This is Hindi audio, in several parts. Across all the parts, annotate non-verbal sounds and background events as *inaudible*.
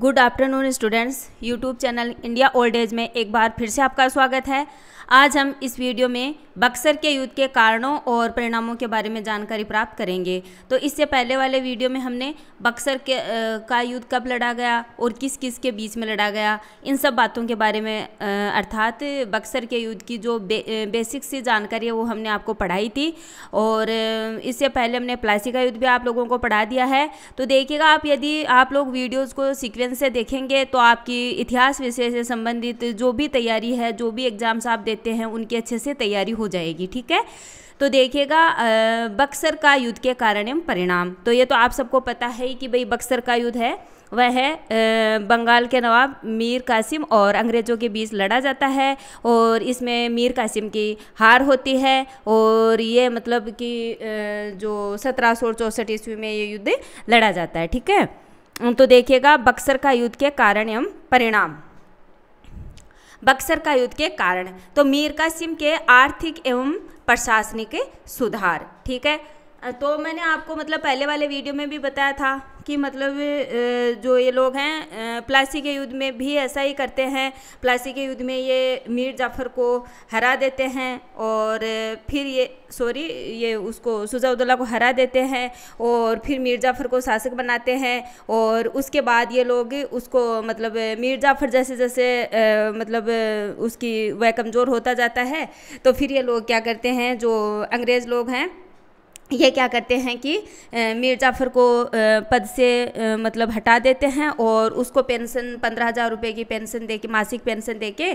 good afternoon students YouTube channel India old age में एक बार फिर से आपका स्वागत है आज हम इस वीडियो में बक्सर के युद्ध के कारणों और परिणामों के बारे में जानकारी प्राप्त करेंगे तो इससे पहले वाले वीडियो में हमने बक्सर के आ, का युद्ध कब लड़ा गया और किस किस के बीच में लड़ा गया इन सब बातों के बारे में अर्थात बक्सर के युद्ध की जो बे, बेसिक सी जानकारी है वो हमने आपको पढ़ाई थी और इससे पहले हमने प्लासी का युद्ध भी आप लोगों को पढ़ा दिया है तो देखिएगा आप यदि आप लोग वीडियोज़ को सिक्वेंस से देखेंगे तो आपकी इतिहास विषय से संबंधित जो भी तैयारी है जो भी एग्ज़ाम्स आप देते हैं उनकी अच्छे से तैयारी हो जाएगी ठीक है तो देखिएगा बक्सर का युद्ध के कारण एवं परिणाम तो ये तो आप सबको पता है कि भाई बक्सर का युद्ध है वह है बंगाल के नवाब मीर कासिम और अंग्रेज़ों के बीच लड़ा जाता है और इसमें मीर कासिम की हार होती है और ये मतलब कि जो सत्रह सौ चौंसठ ईस्वी में ये युद्ध लड़ा जाता है ठीक है तो देखिएगा बक्सर का युद्ध के कारण एवं परिणाम बक्सर का युद्ध के कारण तो मीर कासिम के आर्थिक एवं प्रशासनिक सुधार ठीक है तो मैंने आपको मतलब पहले वाले वीडियो में भी बताया था कि मतलब जो ये लोग हैं प्लासी के युद्ध में भी ऐसा ही करते हैं प्लासी के युद्ध में ये मीर जाफ़र को हरा देते हैं और फिर ये सॉरी ये उसको सुजाउद्दौला को हरा देते हैं और फिर मीर जाफ़र को शासक बनाते हैं और उसके बाद ये लोग उसको मतलब मीर जाफ़र जैसे जैसे मतलब उसकी वह कमज़ोर होता जाता है तो फिर ये लोग क्या करते हैं जो अंग्रेज़ लोग हैं ये क्या करते हैं कि मीर जाफ़र को पद से मतलब हटा देते हैं और उसको पेंशन पंद्रह हज़ार रुपये की पेंशन दे के मासिक पेंशन दे के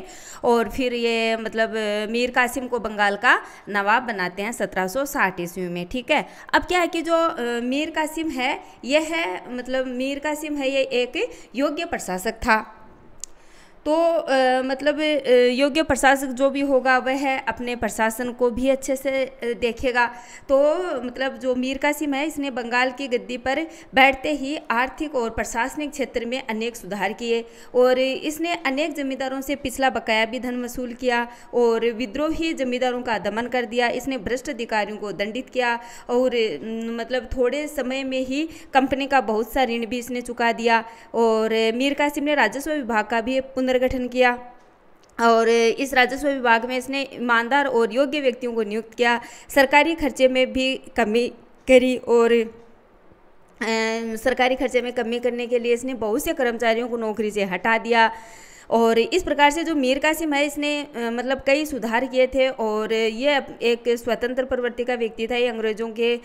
और फिर ये मतलब मीर कासिम को बंगाल का नवाब बनाते हैं सत्रह सौ साठ ईस्वी में ठीक है अब क्या है कि जो मीर कासिम है यह है मतलब मीर कासिम है ये एक योग्य प्रशासक था तो आ, मतलब योग्य प्रशासक जो भी होगा वह अपने प्रशासन को भी अच्छे से देखेगा तो मतलब जो मीर कासिम है इसने बंगाल की गद्दी पर बैठते ही आर्थिक और प्रशासनिक क्षेत्र में अनेक सुधार किए और इसने अनेक जमींदारों से पिछला बकाया भी धन वसूल किया और विद्रोही जमींदारों का दमन कर दिया इसने भ्रष्ट अधिकारियों को दंडित किया और मतलब थोड़े समय में ही कंपनी का बहुत सा ऋण भी इसने चुका दिया और मीर कासिम ने राजस्व विभाग का भी पुनर् गठन किया और इस राजस्व विभाग में इसने ईमानदार और योग्य व्यक्तियों को नियुक्त किया सरकारी खर्चे में भी कमी करी और सरकारी खर्चे में कमी करने के लिए इसने बहुत से कर्मचारियों को नौकरी से हटा दिया और इस प्रकार से जो मीर कासिम है इसने मतलब कई सुधार किए थे और ये एक स्वतंत्र प्रवृत्ति का व्यक्ति था ये अंग्रेज़ों के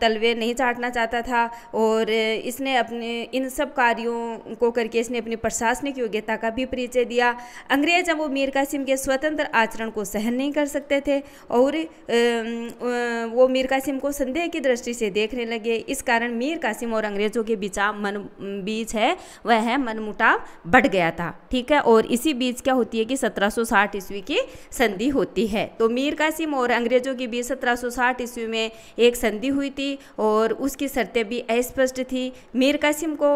तलवे नहीं चाटना चाहता था और इसने अपने इन सब कार्यों को करके इसने अपनी प्रशासनिक योग्यता का भी परिचय दिया अंग्रेज अब वो मीर कासिम के स्वतंत्र आचरण को सहन नहीं कर सकते थे और वो मीर कासिम को संदेह की दृष्टि से देखने लगे इस कारण मीर कासिम और अंग्रेज़ों के बीच मन बीच है वह है मनमुटाव बढ़ गया था ठीक है है और इसी बीच क्या होती है कि 1760 ईस्वी की संधि होती है तो मीर कासिम और अंग्रेजों के बीच 1760 ईस्वी में एक संधि हुई थी और उसकी शर्तें भी अस्पष्ट थी मीर कासिम को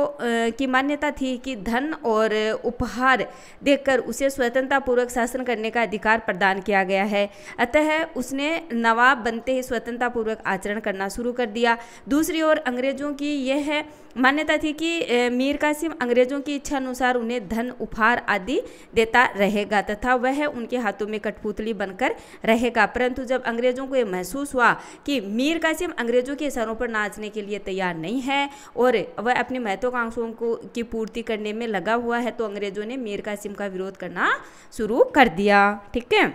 की मान्यता थी कि धन और उपहार देकर उसे स्वतंत्रतापूर्वक शासन करने का अधिकार प्रदान किया गया है अतः उसने नवाब बनते ही स्वतंत्रतापूर्वक आचरण करना शुरू कर दिया दूसरी ओर अंग्रेजों की यह मान्यता थी कि मीर कासिम अंग्रेजों की इच्छा अनुसार उन्हें धन उपहार आदि देता रहेगा तथा वह उनके हाथों में कठपुतली बनकर रहेगा परंतु जब अंग्रेजों को यह महसूस हुआ कि मीर कासिम अंग्रेजों के सरों पर नाचने के लिए तैयार नहीं है और वह अपनी महत्वाकांक्षाओं को की पूर्ति करने में लगा हुआ है तो अंग्रेजों ने मीर कासिम का विरोध करना शुरू कर दिया ठीक है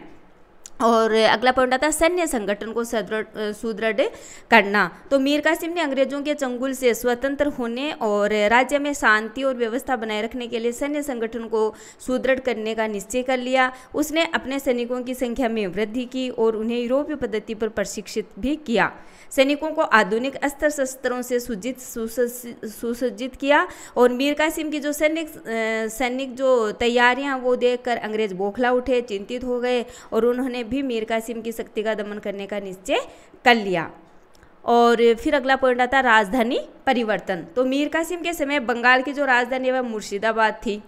और अगला पॉइंट आता है सैन्य संगठन को सुदृढ़ करना तो मीर कासिम ने अंग्रेजों के चंगुल से स्वतंत्र होने और राज्य में शांति और व्यवस्था बनाए रखने के लिए सैन्य संगठन को सुदृढ़ करने का निश्चय कर लिया उसने अपने सैनिकों की संख्या में वृद्धि की और उन्हें यूरोपीय पद्धति पर प्रशिक्षित भी किया सैनिकों को आधुनिक अस्त्र शस्त्रों से सुजित सुसज्जित किया और मीर कासिम की जो सैनिक सैनिक जो तैयारियां वो देखकर अंग्रेज बौखला उठे चिंतित हो गए और उन्होंने भी मीर कासिम की शक्ति का दमन करने का निश्चय कर लिया और फिर अगला पॉइंट आता राजधानी परिवर्तन तो मीर कासिम के समय बंगाल की जो राजधानी है वह मुर्शिदाबाद थी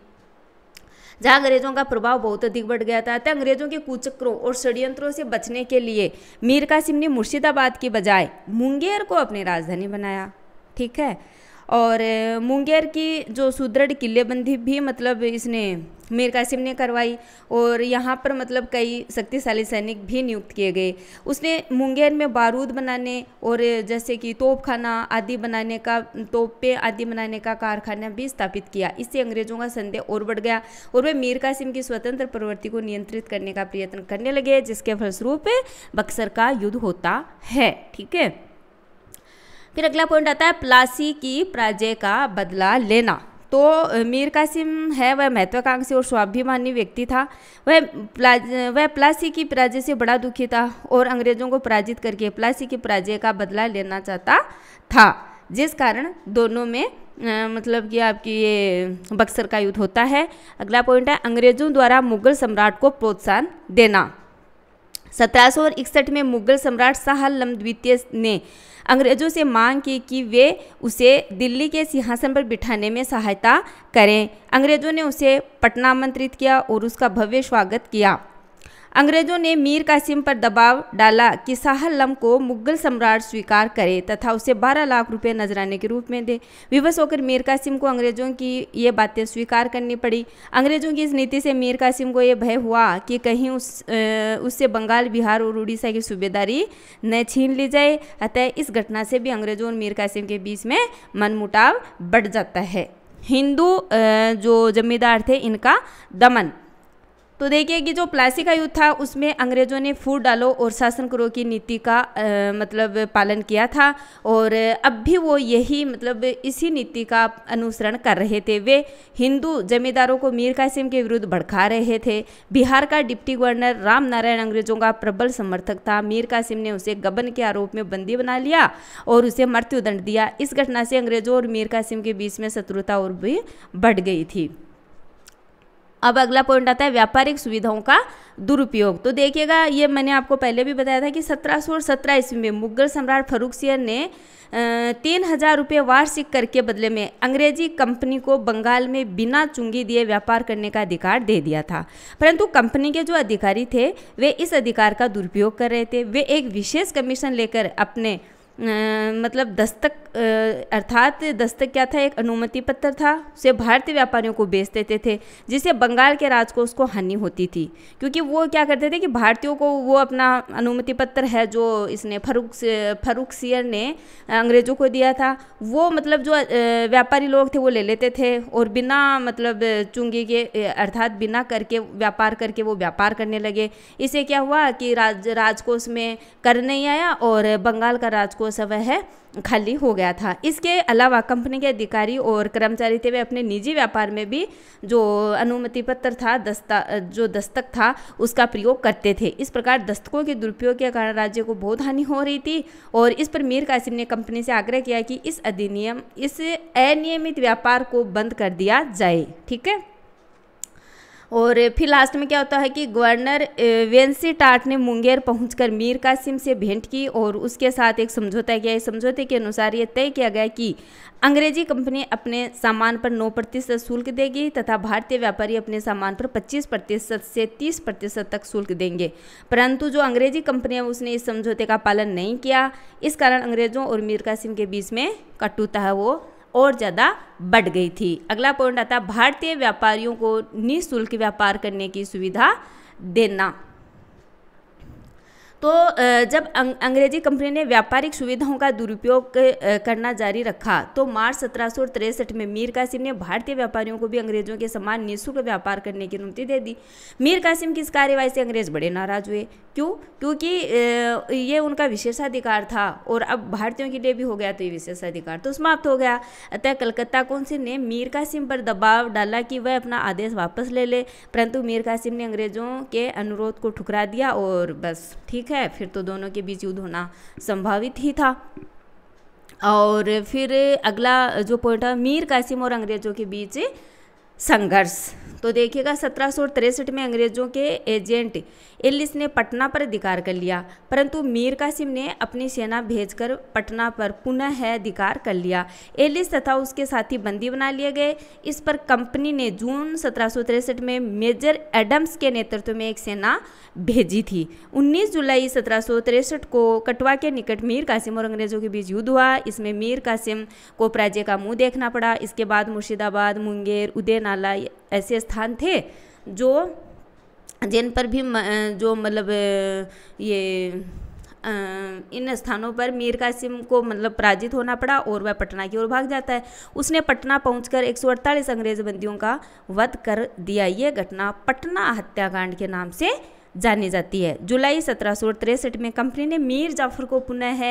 जहाँ अंग्रेजों का प्रभाव बहुत अधिक बढ़ गया था तो अंग्रेजों के कुचक्रों और षड्यंत्रों से बचने के लिए मीर कासिम ने मुर्शिदाबाद की बजाय मुंगेर को अपनी राजधानी बनाया ठीक है और मुंगेर की जो सुदृढ़ किलेबंदी भी मतलब इसने मीर कासिम ने करवाई और यहाँ पर मतलब कई शक्तिशाली सैनिक भी नियुक्त किए गए उसने मुंगेर में बारूद बनाने और जैसे कि तोपखाना आदि बनाने का तोपे आदि बनाने का कारखाना भी स्थापित किया इससे अंग्रेजों का संदेह और बढ़ गया और वे मीर कासिम की स्वतंत्र प्रवृत्ति को नियंत्रित करने का प्रयत्न करने लगे जिसके फलस्वरूप बक्सर का युद्ध होता है ठीक है फिर अगला पॉइंट आता है प्लासी की प्राजय का बदला लेना तो मीर कासिम है वह महत्वाकांक्षी और स्वाभिमानी व्यक्ति था वह वह प्लासी की पराजय से बड़ा दुखी था और अंग्रेजों को पराजित करके प्लासी की पराजय का बदला लेना चाहता था जिस कारण दोनों में आ, मतलब कि आपकी ये बक्सर का युद्ध होता है अगला पॉइंट है अंग्रेजों द्वारा मुगल सम्राट को प्रोत्साहन देना सत्रह में मुगल सम्राट शाह आलम द्वितीय ने अंग्रेजों से मांग की कि वे उसे दिल्ली के सिंहासन पर बिठाने में सहायता करें अंग्रेजों ने उसे पटना आमंत्रित किया और उसका भव्य स्वागत किया अंग्रेजों ने मीर कासिम पर दबाव डाला कि साहलम को मुगल सम्राट स्वीकार करे तथा उसे 12 लाख रुपए नजराने के रूप में दे विवश होकर मीर कासिम को अंग्रेजों की ये बातें स्वीकार करनी पड़ी अंग्रेजों की इस नीति से मीर कासिम को ये भय हुआ कि कहीं उस उससे बंगाल बिहार और उड़ीसा की सूबेदारी न छीन ली जाए अतः इस घटना से भी अंग्रेजों और मीर कासिम के बीच में मनमुटाव बढ़ जाता है हिंदू जो जमींदार थे इनका दमन तो देखिए कि जो प्लासी का युद्ध था उसमें अंग्रेजों ने फूट डालो और शासन करो की नीति का आ, मतलब पालन किया था और अब भी वो यही मतलब इसी नीति का अनुसरण कर रहे थे वे हिंदू जमींदारों को मीर कासिम के विरुद्ध भड़का रहे थे बिहार का डिप्टी गवर्नर राम नारायण अंग्रेजों का प्रबल समर्थक था मीर कासिम ने उसे गबन के आरोप में बंदी बना लिया और उसे मृत्युदंड दिया इस घटना से अंग्रेजों और मीर कासिम के बीच में शत्रुता और भी बढ़ गई थी अब अगला पॉइंट आता है व्यापारिक सुविधाओं का दुरुपयोग तो देखिएगा ये मैंने आपको पहले भी बताया था कि सत्रह सौ सत्रह ईस्वी में मुगल सम्राट फर्रुखसियर ने तीन हज़ार रुपये वार्षिक कर के बदले में अंग्रेजी कंपनी को बंगाल में बिना चुंगी दिए व्यापार करने का अधिकार दे दिया था परंतु कंपनी के जो अधिकारी थे वे इस अधिकार का दुरुपयोग कर रहे थे वे एक विशेष कमीशन लेकर अपने मतलब दस्तक अर्थात दस्तक क्या था एक अनुमति पत्र था उसे भारतीय व्यापारियों को बेच देते थे जिससे बंगाल के राज को उसको हानि होती थी क्योंकि वो क्या करते थे कि भारतीयों को वो अपना अनुमति पत्र है जो इसने फरूक फरूक सियर ने अंग्रेज़ों को दिया था वो मतलब जो व्यापारी लोग थे वो ले लेते थे और बिना मतलब चुंगी के अर्थात बिना करके व्यापार करके वो व्यापार करने लगे इससे क्या हुआ कि राज राजकोष में कर नहीं आया और बंगाल का राजकोष सब है खाली हो गया था इसके अलावा कंपनी के अधिकारी और कर्मचारी थे वे अपने निजी व्यापार में भी जो अनुमति पत्र था दस्ता जो दस्तक था उसका प्रयोग करते थे इस प्रकार दस्तकों के दुरुपयोग के कारण राज्य को बहुत हानि हो रही थी और इस पर मीर कासिम ने कंपनी से आग्रह किया कि इस अधिनियम इस अनियमित व्यापार को बंद कर दिया जाए ठीक है और फिर लास्ट में क्या होता है कि गवर्नर वेंसी टाट ने मुंगेर पहुंचकर मीर कासिम से भेंट की और उसके साथ एक समझौता किया इस समझौते के अनुसार ये तय किया गया कि अंग्रेजी कंपनी अपने सामान पर नौ प्रतिशत शुल्क देगी तथा भारतीय व्यापारी अपने सामान पर पच्चीस प्रतिशत से तीस प्रतिशत तक शुल्क देंगे परंतु जो अंग्रेजी कंपनी है उसने इस समझौते का पालन नहीं किया इस कारण अंग्रेजों और मीर कासिम के बीच में कटुता है वो और ज़्यादा बढ़ गई थी अगला पॉइंट आता भारतीय व्यापारियों को निःशुल्क व्यापार करने की सुविधा देना तो जब अंग्रेजी कंपनी ने व्यापारिक सुविधाओं का दुरुपयोग करना जारी रखा तो मार्च सत्रह में मीर कासिम ने भारतीय व्यापारियों को भी अंग्रेजों के समान निःशुल्क व्यापार करने की अनुमति दे दी मीर कासिम की इस कार्यवाही से अंग्रेज बड़े नाराज हुए क्यों क्योंकि ये उनका विशेषाधिकार था और अब भारतीयों के लिए भी हो गया तो ये विशेषाधिकार तो समाप्त हो गया अतः कलकत्ता कौंसिल ने मीर कासिम पर दबाव डाला कि वह अपना आदेश वापस ले ले परंतु मीर कासिम ने अंग्रेजों के अनुरोध को ठुकरा दिया और बस ठीक है है फिर तो दोनों के बीच युद्ध होना संभावित ही था और फिर अगला जो पॉइंट है मीर कासिम और अंग्रेज़ों के बीच संघर्ष तो देखिएगा सत्रह में अंग्रेजों के एजेंट एलिस ने पटना पर अधिकार कर लिया परंतु मीर कासिम ने अपनी सेना भेजकर पटना पर पुनः अधिकार कर लिया एलिस तथा उसके साथी बंदी बना लिए गए इस पर कंपनी ने जून सत्रह में मेजर एडम्स के नेतृत्व में एक सेना भेजी थी 19 जुलाई सत्रह को कटवा के निकट मीर कासिम और अंग्रेजों के बीच युद्ध हुआ इसमें मीर कासिम को पराजय का मुंह देखना पड़ा इसके बाद मुर्शिदाबाद मुंगेर उदयनाला ऐसे स्थान थे जो जिन पर भी जो मतलब ये इन स्थानों पर मीर कासिम को मतलब पराजित होना पड़ा और वह पटना की ओर भाग जाता है उसने पटना पहुंचकर एक सौ अड़तालीस अंग्रेज बंदियों का वध कर दिया ये घटना पटना हत्याकांड के नाम से जानी जाती है जुलाई सत्रह में कंपनी ने मीर जाफर को पुनः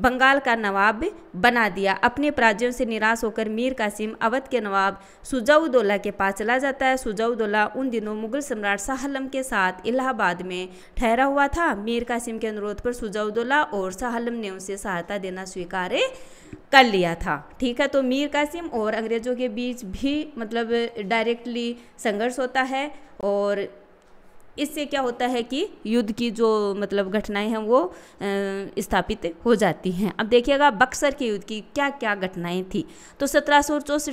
बंगाल का नवाब बना दिया अपने पराजयों से निराश होकर मीर कासिम अवध के नवाब सुजाउदोला के पास चला जाता है सुजाउदोला उन दिनों मुगल सम्राट शाहलम के साथ इलाहाबाद में ठहरा हुआ था मीर कासिम के अनुरोध पर सुजाउदोला और शाहलम ने उसे सहायता देना स्वीकार कर लिया था ठीक है तो मीर कासिम और अंग्रेज़ों के बीच भी मतलब डायरेक्टली संघर्ष होता है और इससे क्या होता है कि युद्ध की जो मतलब घटनाएं हैं वो स्थापित हो जाती हैं अब देखिएगा बक्सर के युद्ध की क्या क्या घटनाएं थी तो सत्रह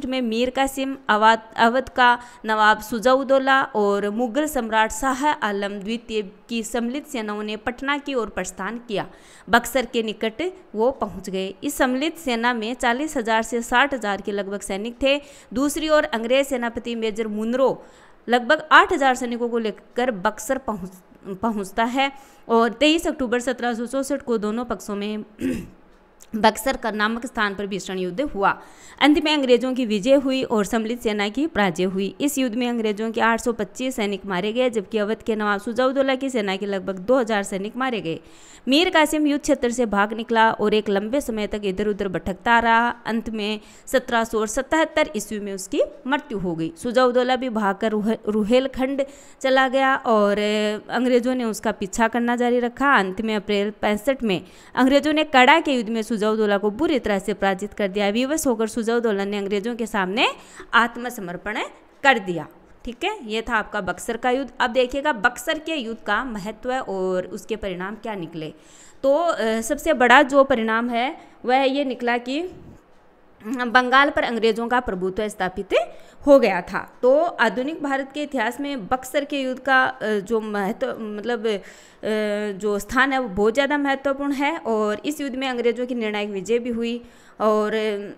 में मीर कासिम अवाद अवध का नवाब सुजाउदोला और मुगल सम्राट शाह आलम द्वितीय की सम्मिलित सेनाओं ने पटना की ओर प्रस्थान किया बक्सर के निकट वो पहुंच गए इस सम्मिलित सेना में चालीस हज़ार से साठ हज़ार के लगभग सैनिक थे दूसरी ओर अंग्रेज सेनापति मेजर मुनरो लगभग आठ हज़ार सैनिकों को लेकर बक्सर पहुँच पहुँचता है और तेईस अक्टूबर सत्रह को दोनों पक्षों में *clears throat* बक्सर का नामक स्थान पर भीषण युद्ध हुआ अंत में अंग्रेजों की विजय हुई और सम्मिलित सेना की पराजय हुई इस युद्ध में अंग्रेजों के 825 सैनिक मारे गए जबकि अवध के नवाब सुजाउदोला की सेना के लगभग 2000 सैनिक मारे गए मीर कासिम युद्ध क्षेत्र से भाग निकला और एक लंबे समय तक इधर उधर भटकता रहा अंत में सत्रह ईस्वी में उसकी मृत्यु हो गई सुजाउदोला भी भाग कर रुहेलखंड चला गया और अंग्रेजों ने उसका पीछा करना जारी रखा अंत में अप्रैल पैंसठ में अंग्रेजों ने कड़ा के युद्ध में सुजाउदौला को बुरी तरह से पराजित कर दिया विवश होकर सुजाउदौला ने अंग्रेजों के सामने आत्मसमर्पण कर दिया ठीक है ये था आपका बक्सर का युद्ध अब देखिएगा बक्सर के युद्ध का महत्व और उसके परिणाम क्या निकले तो सबसे बड़ा जो परिणाम है वह ये निकला कि बंगाल पर अंग्रेजों का प्रभुत्व स्थापित हो गया था तो आधुनिक भारत के इतिहास में बक्सर के युद्ध का जो महत्व मतलब जो स्थान है वो बहुत ज़्यादा महत्वपूर्ण है और इस युद्ध में अंग्रेजों की निर्णायक विजय भी हुई और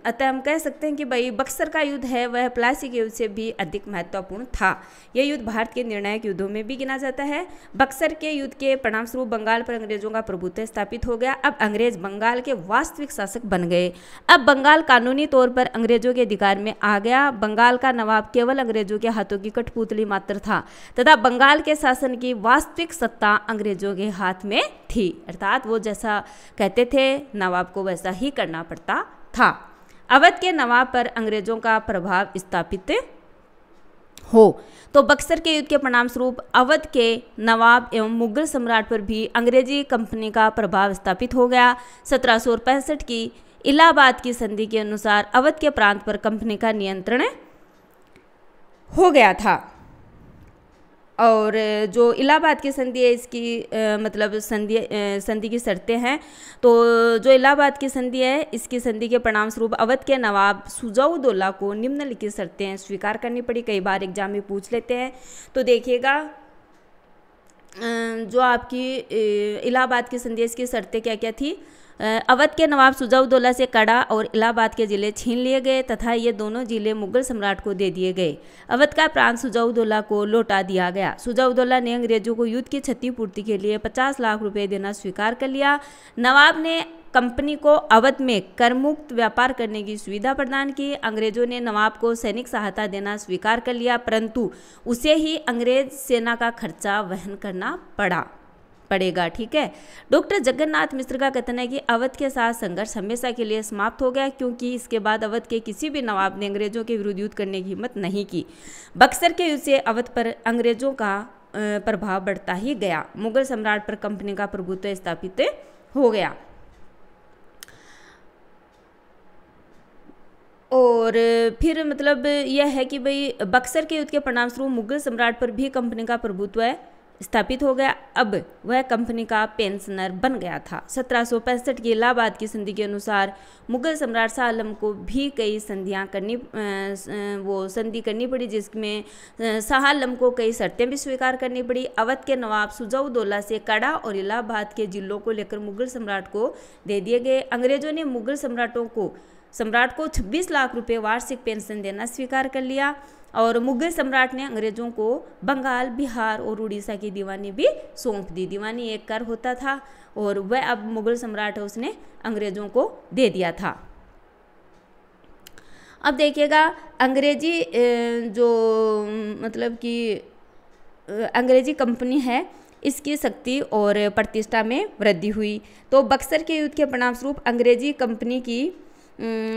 अतः हम कह सकते हैं कि भाई बक्सर का युद्ध है वह प्लासी के युद्ध से भी अधिक महत्वपूर्ण था यह युद्ध भारत के निर्णायक युद्धों में भी गिना जाता है बक्सर के युद्ध के परिणामस्वरूप बंगाल पर अंग्रेजों का प्रभुत्व स्थापित हो गया अब अंग्रेज बंगाल के वास्तविक शासक बन गए अब बंगाल कानूनी तौर पर अंग्रेजों के अधिकार में आ गया बंगाल का नवाब केवल अंग्रेजों के हाथों की कठपुतली मात्र था तथा बंगाल के शासन की वास्तविक सत्ता अंग्रेजों के हाथ में थी अर्थात वो जैसा कहते थे नवाब को वैसा ही करना पड़ता था अवध के नवाब पर अंग्रेजों का प्रभाव स्थापित हो तो बक्सर के युद्ध के परिणाम स्वरूप अवध के नवाब एवं मुगल सम्राट पर भी अंग्रेजी कंपनी का प्रभाव स्थापित हो गया सत्रह की इलाहाबाद की संधि के अनुसार अवध के प्रांत पर कंपनी का नियंत्रण हो गया था और जो इलाहाबाद की संधि है इसकी आ, मतलब संधि संधि की शर्तें हैं तो जो इलाहाबाद की संधि है इसकी संधि के परिणाम स्वरूप अवध के नवाब सुजाउदौला को निम्नलिखित शर्तें स्वीकार करनी पड़ी कई बार एग्जाम में पूछ लेते हैं तो देखिएगा जो आपकी इलाहाबाद की संधि है इसकी शर्तें क्या क्या थी अवध के नवाब सुजाउदोला से कड़ा और इलाहाबाद के ज़िले छीन लिए गए तथा ये दोनों ज़िले मुगल सम्राट को दे दिए गए अवध का प्रांत सुजाउदौला को लौटा दिया गया सुजाउदौला ने अंग्रेजों को युद्ध की क्षतिपूर्ति के लिए 50 लाख रुपए देना स्वीकार कर लिया नवाब ने कंपनी को अवध में करमुक्त व्यापार करने की सुविधा प्रदान की अंग्रेजों ने नवाब को सैनिक सहायता देना स्वीकार कर लिया परंतु उसे ही अंग्रेज सेना का खर्चा वहन करना पड़ा पड़ेगा ठीक है डॉक्टर जगन्नाथ मिश्र का कथन है कि अवध के साथ संघर्ष हमेशा के लिए समाप्त हो गया क्योंकि इसके बाद अवध के किसी भी नवाब ने अंग्रेजों के विरुद्ध युद्ध करने की हिम्मत नहीं की बक्सर के युद्ध से अवध पर अंग्रेजों का प्रभाव बढ़ता ही गया मुगल सम्राट पर कंपनी का प्रभुत्व स्थापित हो गया और फिर मतलब यह है कि भाई बक्सर के युद्ध के परिणाम स्वरूप मुगल सम्राट पर भी कंपनी का प्रभुत्व है स्थापित हो गया अब वह कंपनी का पेंशनर बन गया था सत्रह की इलाहाबाद की संधि के अनुसार मुगल सम्राट शाह आलम को भी कई संधियां करनी वो संधि करनी पड़ी जिसमें शाह आलम को कई शर्तें भी स्वीकार करनी पड़ी अवध के नवाब सुजाउदोला से कड़ा और इलाहाबाद के जिलों को लेकर मुगल सम्राट को दे दिए गए अंग्रेजों ने मुगल सम्राटों को सम्राट को छब्बीस लाख रुपये वार्षिक पेंशन देना स्वीकार कर लिया और मुगल सम्राट ने अंग्रेजों को बंगाल बिहार और उड़ीसा की दीवानी भी सौंप दी दीवानी एक कर होता था और वह अब मुगल सम्राट है उसने अंग्रेजों को दे दिया था अब देखिएगा अंग्रेजी जो मतलब कि अंग्रेजी कंपनी है इसकी शक्ति और प्रतिष्ठा में वृद्धि हुई तो बक्सर के युद्ध के परिणामस्वरूप अंग्रेजी कंपनी की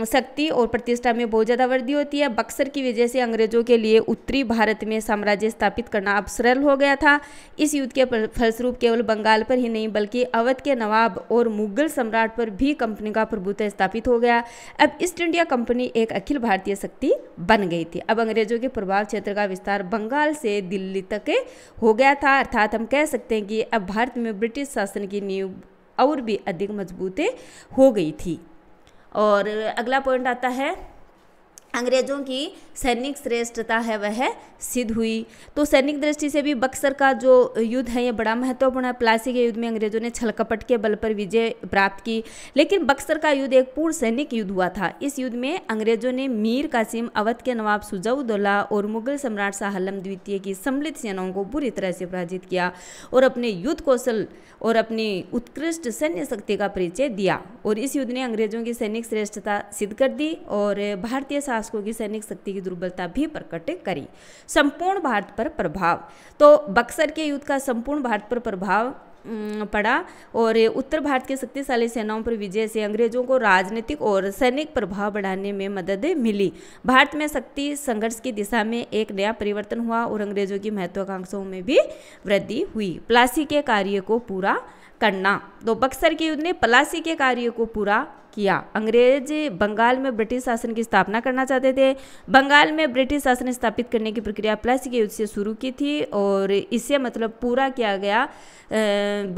शक्ति और प्रतिष्ठा में बहुत ज़्यादा वृद्धि होती है बक्सर की वजह से अंग्रेजों के लिए उत्तरी भारत में साम्राज्य स्थापित करना अब सरल हो गया था इस युद्ध के फलस्वरूप केवल बंगाल पर ही नहीं बल्कि अवध के नवाब और मुगल सम्राट पर भी कंपनी का प्रभुत्व स्थापित हो गया अब ईस्ट इंडिया कंपनी एक अखिल भारतीय शक्ति बन गई थी अब अंग्रेजों के प्रभाव क्षेत्र का विस्तार बंगाल से दिल्ली तक हो गया था अर्थात हम कह सकते हैं कि अब भारत में ब्रिटिश शासन की नींव और भी अधिक मजबूत हो गई थी और अगला पॉइंट आता है अंग्रेजों की सैनिक श्रेष्ठता है वह सिद्ध हुई तो सैनिक दृष्टि से भी बक्सर का जो युद्ध है यह बड़ा महत्वपूर्ण है प्लासी के युद्ध में अंग्रेजों ने छलकपट के बल पर विजय प्राप्त की लेकिन बक्सर का युद्ध एक पूर्ण सैनिक युद्ध हुआ था इस युद्ध में अंग्रेजों ने मीर कासिम अवध के नवाब सुजाउदौला और मुगल सम्राट शाहलम द्वितीय की सम्मिलित सेनाओं को बुरी तरह से पराजित किया और अपने युद्ध कौशल और अपनी उत्कृष्ट सैन्य शक्ति का परिचय दिया और इस युद्ध ने अंग्रेजों की सैनिक श्रेष्ठता सिद्ध कर दी और भारतीय शासकों की सैनिक शक्ति की दुर्बलता भी प्रकट करी संपूर्ण भारत पर प्रभाव तो बक्सर के युद्ध का संपूर्ण भारत पर प्रभाव पड़ा और उत्तर भारत के शक्तिशाली सेनाओं पर विजय से अंग्रेजों को राजनीतिक और सैनिक प्रभाव बढ़ाने में मदद मिली भारत में शक्ति संघर्ष की दिशा में एक नया परिवर्तन हुआ और अंग्रेजों की महत्वाकांक्षाओं में भी वृद्धि हुई प्लासी के कार्य को पूरा करना तो बक्सर के युद्ध ने प्लासी के कार्य को पूरा किया अंग्रेज बंगाल में ब्रिटिश शासन की स्थापना करना चाहते थे बंगाल में ब्रिटिश शासन स्थापित करने की प्रक्रिया प्लस के युद्ध से शुरू की थी और इसे मतलब पूरा किया गया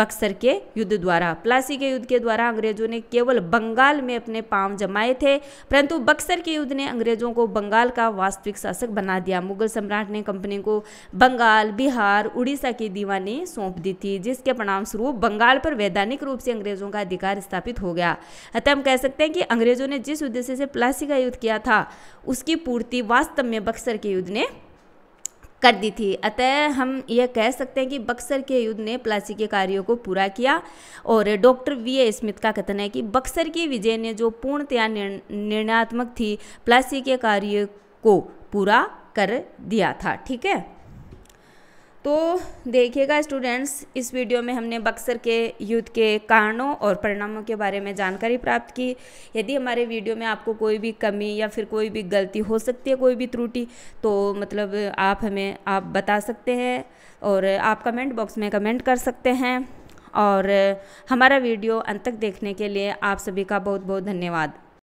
बक्सर के युद्ध द्वारा प्लासी के युद्ध के द्वारा अंग्रेजों ने केवल बंगाल में अपने पांव जमाए थे परंतु बक्सर के युद्ध ने अंग्रेजों को बंगाल का वास्तविक शासक बना दिया मुगल सम्राट ने कंपनी को बंगाल बिहार उड़ीसा की दीवानी सौंप दी थी जिसके परिणाम स्वरूप बंगाल पर वैधानिक रूप से अंग्रेजों का अधिकार स्थापित हो गया खत्म कह सकते हैं कि अंग्रेज़ों ने जिस उद्देश्य से प्लासी का युद्ध किया था उसकी पूर्ति वास्तव में बक्सर के युद्ध ने कर दी थी अतः हम यह कह सकते हैं कि बक्सर के युद्ध ने प्लासी के कार्यों को पूरा किया और डॉक्टर वी ए स्मिथ का कथन है कि बक्सर की विजय ने जो पूर्णतया निर्णयात्मक थी प्लासी के कार्य को पूरा कर दिया था ठीक है तो देखिएगा स्टूडेंट्स इस वीडियो में हमने बक्सर के युद्ध के कारणों और परिणामों के बारे में जानकारी प्राप्त की यदि हमारे वीडियो में आपको कोई भी कमी या फिर कोई भी गलती हो सकती है कोई भी त्रुटि तो मतलब आप हमें आप बता सकते हैं और आप कमेंट बॉक्स में कमेंट कर सकते हैं और हमारा वीडियो अंत तक देखने के लिए आप सभी का बहुत बहुत धन्यवाद